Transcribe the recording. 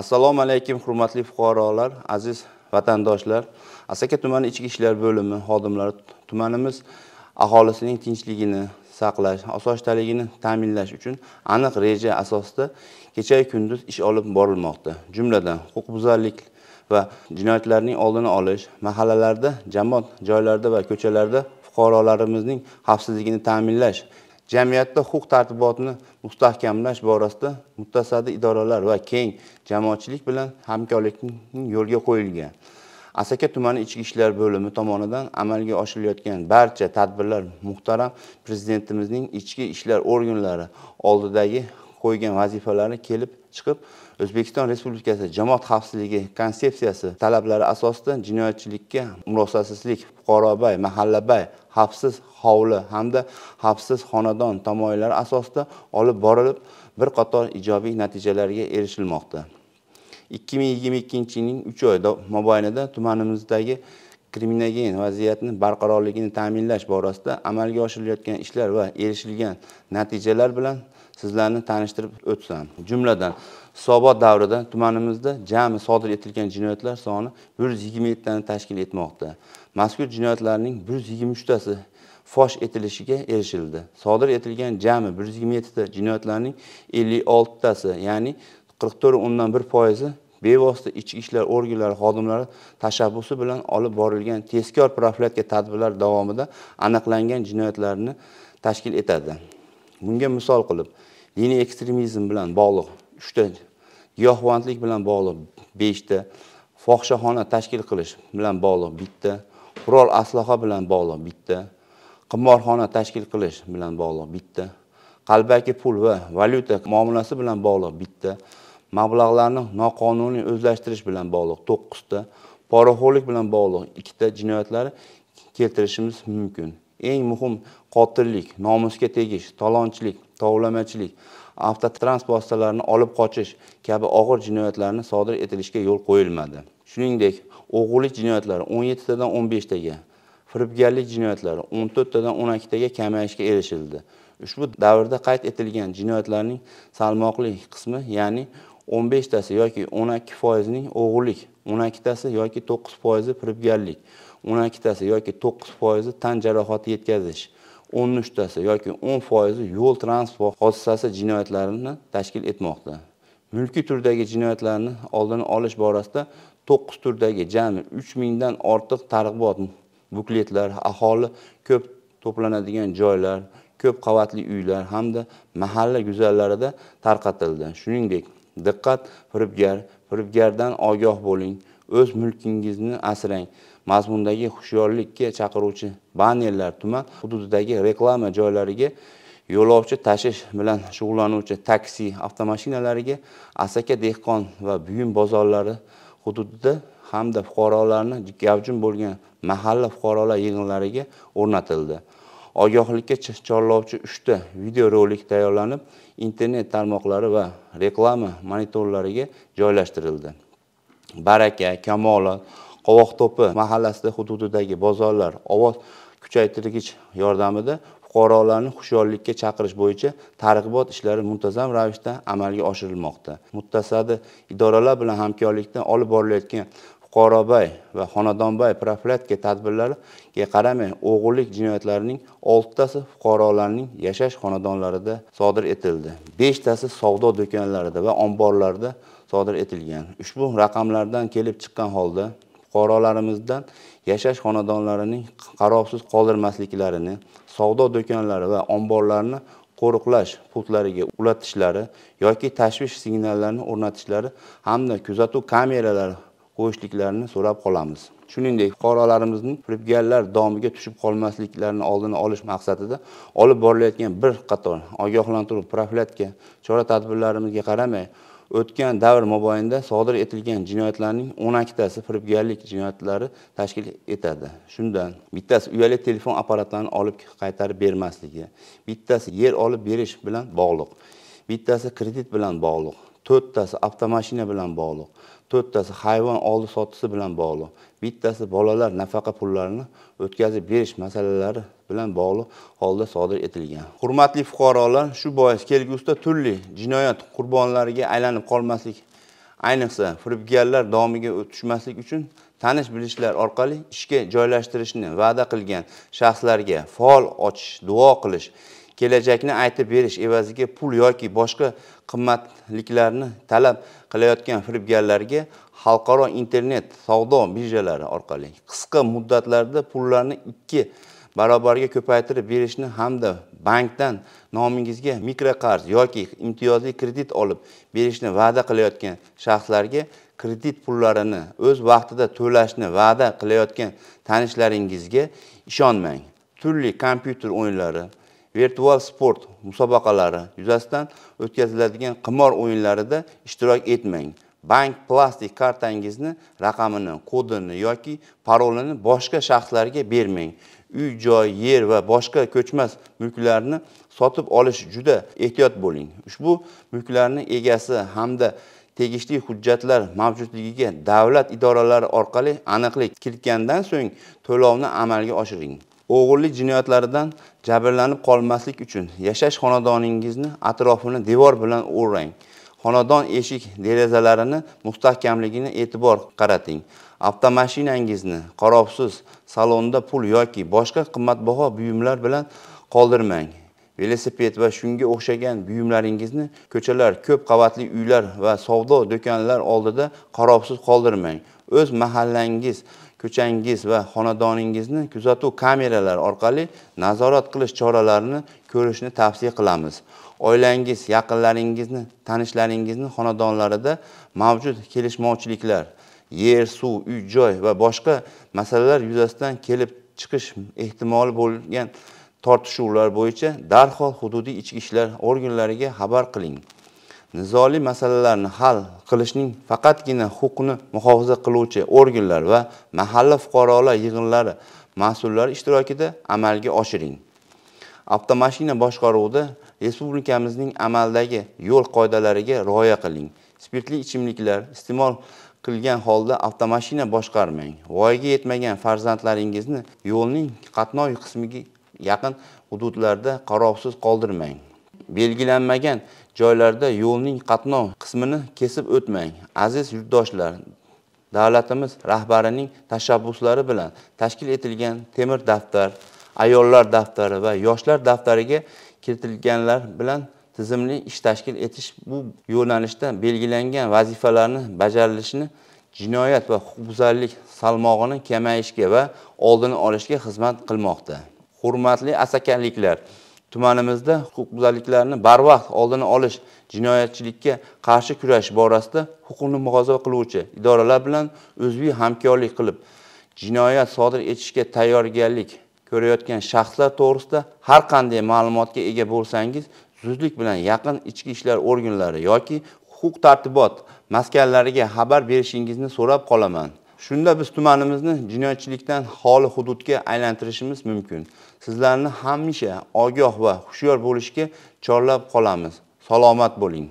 assalomu alaykum hurmatli fuqarolar aziz vatandoshlar asaka tumani ichki ishlar bo'limi xodimlari tumanimiz aholisining tinchligini saqlash osoyishtaligini ta'minlash uchun aniq reja asosida kechayu kunduz ish olib borilmoqda jumladan huquqbuzarlik va jinoyatlarning oldini olish mahallalarda jamoat joylarida va ko'chalarda fuqarolarimizning xavfsizligini ta'minlash jamiyatda huquq tartibotni mustahkamlash borasida mutasaddi idoralar va keng jamoatchilik bilan hamkorlikning yo'lga qo'yilgan asaka tumani ichki ishlar bo'limi tomonidan amalga oshirilayotgan barcha tadbirlar muhtaram prezidentimizning ichki ishlar organlari oldidagi qo'ygan vazifalari kelib chiqib o'zbekiston respublikasi jamoat xavfsizligi konsepsiyasi talablari asosida jinoyatchilikka murosasizlik fuqarobay mahallabay xavfsiz hovli hamda xavfsiz xonadon tamoyillari asosida olib borilib bir qator ijobiy natijalarga erishilmoqda ikki ming yigirma ikkinchi yilning uch oy mobaynida tumanimizdagi kriminogen vaziyatni barqarorligini ta'minlash borasida amalga oshirilayotgan ishlar va erishilgan natijalar bilan sizlarni tanishtirib o'tsam jumladan hisobot davrida tumanimizda jami sodir etilgan jinoyatlar soni bir yuz yigirma yettani tashkil etmoqda mazkur jinoyatlarning bir yuz yigirma uchtasi fosh etilishiga erishildi sodir etilgan jami bir yuz yigirma yettita jinoyatlarning ellik oltitasi ya'ni qirq to'rt o'ndan bir foizi bevosita ichki ishlar organlari xodimlari tashabbusi bilan olib borilgan tezkor profilaktika tadbirlari davomida aniqlangan jinoyatlarni tashkil etadi bunga misol qilib diniy ekstremizm bilan bog'liq uchta giyohvandlik bilan bog'liq beshta fohishaxona tashkil qilish bilan bog'liq bitta qurol asloha bilan bog'liq bitta qimorxona tashkil qilish bilan bog'liq bitta qalbaki pul va valyuta muomalasi bilan bog'liq bitta mablag'larni noqonuniy o'zlashtirish bilan bog'liq to'qqizta poraxo'rlik bilan bog'liq ikkita jinoyatlar keltirishimiz mumkin eng muhim qotillik nomusga tegish talonchilik tovlamachilik avtotransport vositalarini olib qochish kabi og'ir jinoyatlarni sodir etilishiga yo'l qo'yilmadi shuningdek o'g'irlik jinoyatlari o'n yettitadan o'n beshtaga firibgarlik jinoyatlari o'n to'rttadan o'n ikkitaga kamayishga erishildi ushbu davrda qayd etilgan jinoyatlarning salmoqli qismi ya'ni 15 tasi yoki 12 foizning o'g'irlik 12 tasi yoki 9 foizi firibgarlik 12 tasi yoki 9 foizi tan jarohati yetkazish 13 tasi yoki 10 foizi yo'l transport hodisasi jinoyatlarini tashkil etmoqda mulkiy turdagi jinoyatlarni oldini olish borasida 9 turdagi jami 3000 dan ortiq targ'ibot bukletlar aholi ko'p to'planadigan joylar ko'p qavatli uylar hamda mahalla guzarlarida tarqatildi shuningdek diqqat firibgar firibgardan ogoh bo'ling o'z mulkingizni asrang mazmundagi hushyorlikka chaqiruvchi bannerlar tuman hududidagi reklama joylariga yo'lovchi tashish bilan shug'ullanuvchi taksi avtomashinalariga asaka dehqon va buyum bozorlari hududida hamda fuqarolarni gavjum bo'lgan mahalla fuqarolar yig'inlariga o'rnatildi ogohlikka chorlovchi uchta videorolik tayyorlanib internet tarmoqlari va reklama monitorlariga joylashtirildi baraka kamolot qovoq to'pi mahallasida hududidagi bozorlar ovoz kuchaytirgich yordamida fuqarolarni hushyorlikka chaqirish bo'yicha targ'ibot ishlari muntazam ravishda amalga oshirilmoqda mutasaddi idoralar bilan hamkorlikda olib borilayotgan fuqarobay va xonadonbay profilaktika tadbirlariga qaramay o'g'irlik jinoyatlarining oltitasi fuqarolarning yashash xonadonlarida sodir etildi beshtasi savdo do'konlarida va omborlarda sodir etilgan ushbu raqamlardan kelib chiqqan holda fuqarolarimizdan yashash xonadonlarining qarovsiz qoldirmasliklarini savdo do'konlari va omborlarni qo'riqlash punktlariga ulatishlari yoki tashvish signallarini o'rnatishlari hamda kuzatuv kameralari qo'yishliklarini so'rab qolamiz shuningdek fuqarolarimizning firibgarlar domiga tushib qolmasliklarini oldini olish maqsadida olib borilayotgan bir qator ogohlantiruv profilaktika chora tadbirlarimizga qaramay o'tgan davr mobaynida sodir etilgan jinoyatlarning o'n ikkitasi firibgarlik jinoyatlari tashkil etadi shundan bittasi uyali telefon apparatlarini olib qaytarib bermasligi bittasi yer olib berish bilan bog'liq bittasi kredit bilan bog'liq to'rttasi avtomashina bilan bog'liq to'rttasi hayvon oldi sotisi bilan bog'liq bittasi bolalar nafaqa pullarini o'tkazib berish masalalari bilan bog'liq holda sodir etilgan hurmatli fuqarolar shu bois kelgusida turli jinoyat qurbonlariga aylanib qolmaslik ayniqsa firibgarlar domiga tushmaslik uchun tanish bilishlar orqali ishga joylashtirishni va'da qilgan shaxslarga faol ochish duo qilish kelajakni aytib berish evaziga pul yoki boshqa qimmatliklarni talab qilayotgan firibgarlarga xalqaro internet savdo birjalari orqali qisqa muddatlarda pullarni ikki barobarga ko'paytirib berishni hamda bankdan nomingizga mikroqarz yoki imtiyozli kredit olib berishni va'da qilayotgan shaxslarga kredit pullarini o'z vaqtida to'lashni va'da qilayotgan tanishlaringizga ishonmang turli kompyuter o'yinlari virtual sport musobaqalari yuzasidan o'tkaziladigan qimor o'yinlarida ishtirok etmang bank plastik kartangizni raqamini kodini yoki parolini boshqa shaxslarga bermang uy joy yer va boshqa ko'chmas mulklarni sotib olish juda ehtiyot bo'ling ushbu mulklarni egasi hamda tegishli hujjatlar mavjudligiga davlat idoralari orqali aniqlik kiritgandan so'ng to'lovni amalga oshiring o'g'irlik jinoyatlaridan jabrlanib qolmaslik uchun yashash xonadoningizni atrofini devor bilan o'rang xonadon eshik derazalarini mustahkamligini e'tibor qarating avtomashinangizni qarovsiz salonda pul yoki boshqa qimmatbaho buyumlar bilan qoldirmang velosiped va shunga o'xshagan buyumlaringizni ko'chalar ko'p qavatli uylar va savdo do'konlar oldida qarovsiz qoldirmang o'z mahallangiz ko'changiz va xonadoningizni kuzatuv kameralari orqali nazorat qilish choralarini ko'rishni tavsiya qilamiz oilangiz yaqinlaringizni tanishlaringizni xonadonlarida mavjud kelishmovchiliklar yer suv uy joy va boshqa masalalar yuzasidan kelib chiqish ehtimoli bo'lgan tortishuvlar bo'yicha darhol hududiy ichki ishlar organlariga xabar qiling nizoli masalalarni hal qilishning faqatgina huquqni muhofaza qiluvchi organlar va mahalla fuqarolar yig'inlari mas'ullari ishtirokida amalga oshiring avtomashina boshqaruvida respublikamizning amaldagi yo'l qoidalariga rioya qiling spirtli ichimliklar iste'mol qilgan holda avtomashina boshqarmang voyaga yetmagan farzandlaringizni yo'lning qatnov qismiga yaqin hududlarda qarovsiz qoldirmang belgilanmagan joylarda yo'lning qatnov qismini kesib o'tmang aziz yurtdoshlar davlatimiz rahbarining tashabbuslari bilan tashkil etilgan temir daftar ayollar daftari va yoshlar daftariga kiritilganlar bilan tizimli ish tashkil etish bu yo'nalishda belgilangan vazifalarni bajarilishini jinoyat va huquqbuzarlik salmog'ini kamayishga va oldini olishga xizmat qilmoqda hurmatli asakaliklar tumanimizda huquqbuzarliklarni barvaqt oldini olish jinoyatchilikka qarshi kurash borasida huquqni muhofaza qiluvchi idoralar bilan o'zviy hamkorlik qilib jinoyat sodir etishga tayyorgarlik ko'rayotgan shaxslar to'g'risida har qanday ma'lumotga ega bo'lsangiz zudlik bilan yaqin ichki ishlar organlari yoki huquq tartibot maskanlariga xabar berishingizni so'rab qolaman Shunda biz tumanimizni jinoyatchilikdan xoli hududga aylantirishimiz mumkin. Sizlarni hamisha ogoh va hushyor bo'lishga chorlab qolamiz. Salomat bo'ling.